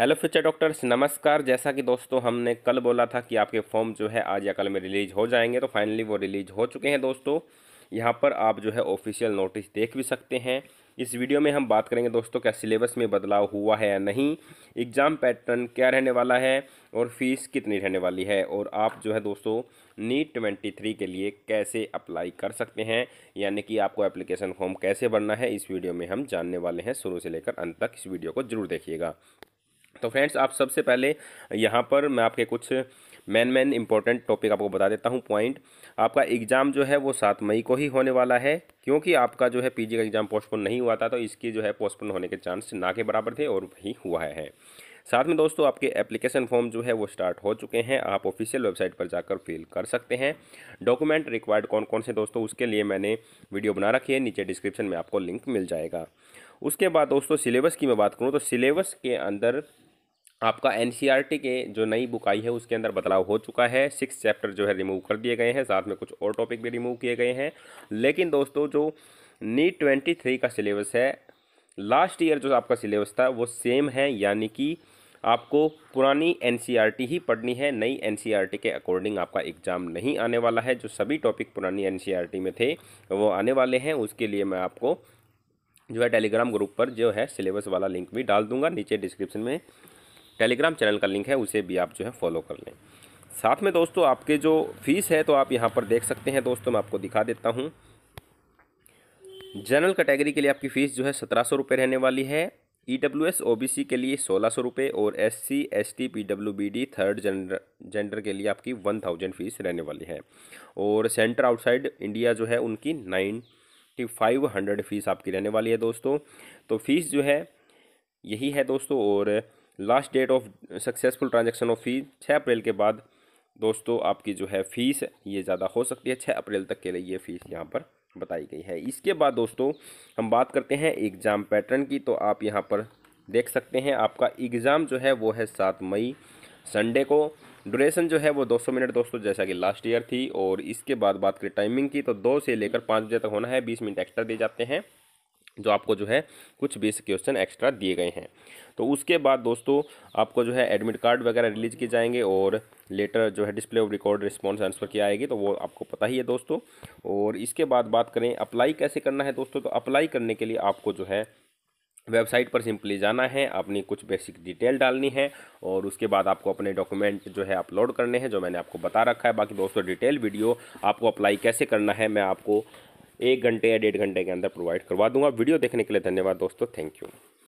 hello future doctors नमस्कार जैसा कि दोस्तों हमने कल बोला था कि आपके फॉर्म जो है आज या कल में रिलीज हो जाएंगे तो फाइनली वो रिलीज हो चुके हैं दोस्तों यहाँ पर आप जो है ऑफिशियल नोटिस देख भी सकते हैं इस वीडियो में हम बात करेंगे दोस्तों क्या सिलेबस में बदलाव हुआ है या नहीं एग्ज़ाम पैटर्न क्या रहने वाला है और फीस कितनी रहने वाली है और आप जो है दोस्तों नीट ट्वेंटी थ्री के लिए कैसे अप्लाई कर सकते हैं यानी कि आपको एप्लीकेशन फॉर्म कैसे भरना है इस वीडियो में हम जानने वाले हैं शुरू से लेकर अंत तक इस वीडियो को जरूर देखिएगा तो फ्रेंड्स आप सबसे पहले यहाँ पर मैं आपके कुछ मैन मैन इंपॉर्टेंट टॉपिक आपको बता देता हूँ पॉइंट आपका एग्ज़ाम जो है वो सात मई को ही होने वाला है क्योंकि आपका जो है पीजी का एग्ज़ाम पोस्टपोन नहीं हुआ था तो इसकी जो है पोस्टपोन होने के चांस ना के बराबर थे और वही हुआ है साथ में दोस्तों आपके एप्लीकेशन फॉर्म जो है वो स्टार्ट हो चुके हैं आप ऑफिशियल वेबसाइट पर जाकर फिल कर सकते हैं डॉक्यूमेंट रिक्वायर्ड कौन कौन से दोस्तों उसके लिए मैंने वीडियो बना रखी है नीचे डिस्क्रिप्शन में आपको लिंक मिल जाएगा उसके बाद दोस्तों सिलेबस की मैं बात करूँ तो सिलेबस के अंदर आपका एन e के जो नई बुक आई है उसके अंदर बदलाव हो चुका है सिक्स चैप्टर जो है रिमूव कर दिए गए हैं साथ में कुछ और टॉपिक भी रिमूव किए गए हैं लेकिन दोस्तों जो नीट ट्वेंटी थ्री का सिलेबस है लास्ट ईयर जो आपका सिलेबस था वो सेम है यानी कि आपको पुरानी एन e ही पढ़नी है नई एन e के अकॉर्डिंग आपका एग्ज़ाम नहीं आने वाला है जो सभी टॉपिक पुरानी एन में थे वो आने वाले हैं उसके लिए मैं आपको जो है टेलीग्राम ग्रुप पर जो है सिलेबस वाला लिंक भी डाल दूंगा नीचे डिस्क्रिप्शन में टेलीग्राम चैनल का लिंक है उसे भी आप जो है फॉलो कर लें साथ में दोस्तों आपके जो फीस है तो आप यहाँ पर देख सकते हैं दोस्तों मैं आपको दिखा देता हूँ जनरल कैटेगरी के लिए आपकी फ़ीस जो है सत्रह सौ रुपये रहने वाली है E W S O B C के लिए सोलह सौ रुपये और S C S T P W B D third gender gender के लिए आपकी वन थाउजेंड फीस रहने वाली है और सेंटर आउटसाइड इंडिया जो है उनकी नाइन्टी फाइव हंड्रेड फीस आपकी रहने वाली है दोस्तों तो फीस जो है यही है दोस्तों और last date of successful transaction of fees छः अप्रैल के बाद दोस्तों आपकी जो है फ़ीस ये ज़्यादा हो सकती है छः अप्रैल तक के लिए ये फ़ीस यहाँ पर बताई गई है इसके बाद दोस्तों हम बात करते हैं एग्ज़ाम पैटर्न की तो आप यहाँ पर देख सकते हैं आपका एग्ज़ाम जो है वो है सात मई संडे को ड्यूरेशन जो है वो 200 मिनट दोस्तों जैसा कि लास्ट ईयर थी और इसके बाद बात करें टाइमिंग की तो दो से लेकर पाँच बजे तक होना है बीस मिनट एक्स्ट्रा दिए जाते हैं जो आपको जो है कुछ बेसिक क्वेश्चन एक्स्ट्रा दिए गए हैं तो उसके बाद दोस्तों आपको जो है एडमिट कार्ड वगैरह रिलीज किए जाएंगे और लेटर जो है display of record response answer किया आएगी तो वो आपको पता ही है दोस्तों और इसके बाद बात करें अप्लाई कैसे करना है दोस्तों तो अप्लाई करने के लिए आपको जो है वेबसाइट पर सिंपली जाना है अपनी कुछ बेसिक डिटेल डालनी है और उसके बाद आपको अपने डॉक्यूमेंट जो है अपलोड करने हैं जो मैंने आपको बता रखा है बाकी दोस्तों डिटेल वीडियो आपको अप्लाई कैसे करना है मैं आपको एक घंटे या डेढ़ घंटे के अंदर प्रोवाइड करवा दूंगा वीडियो देखने के लिए धन्यवाद दोस्तों थैंक यू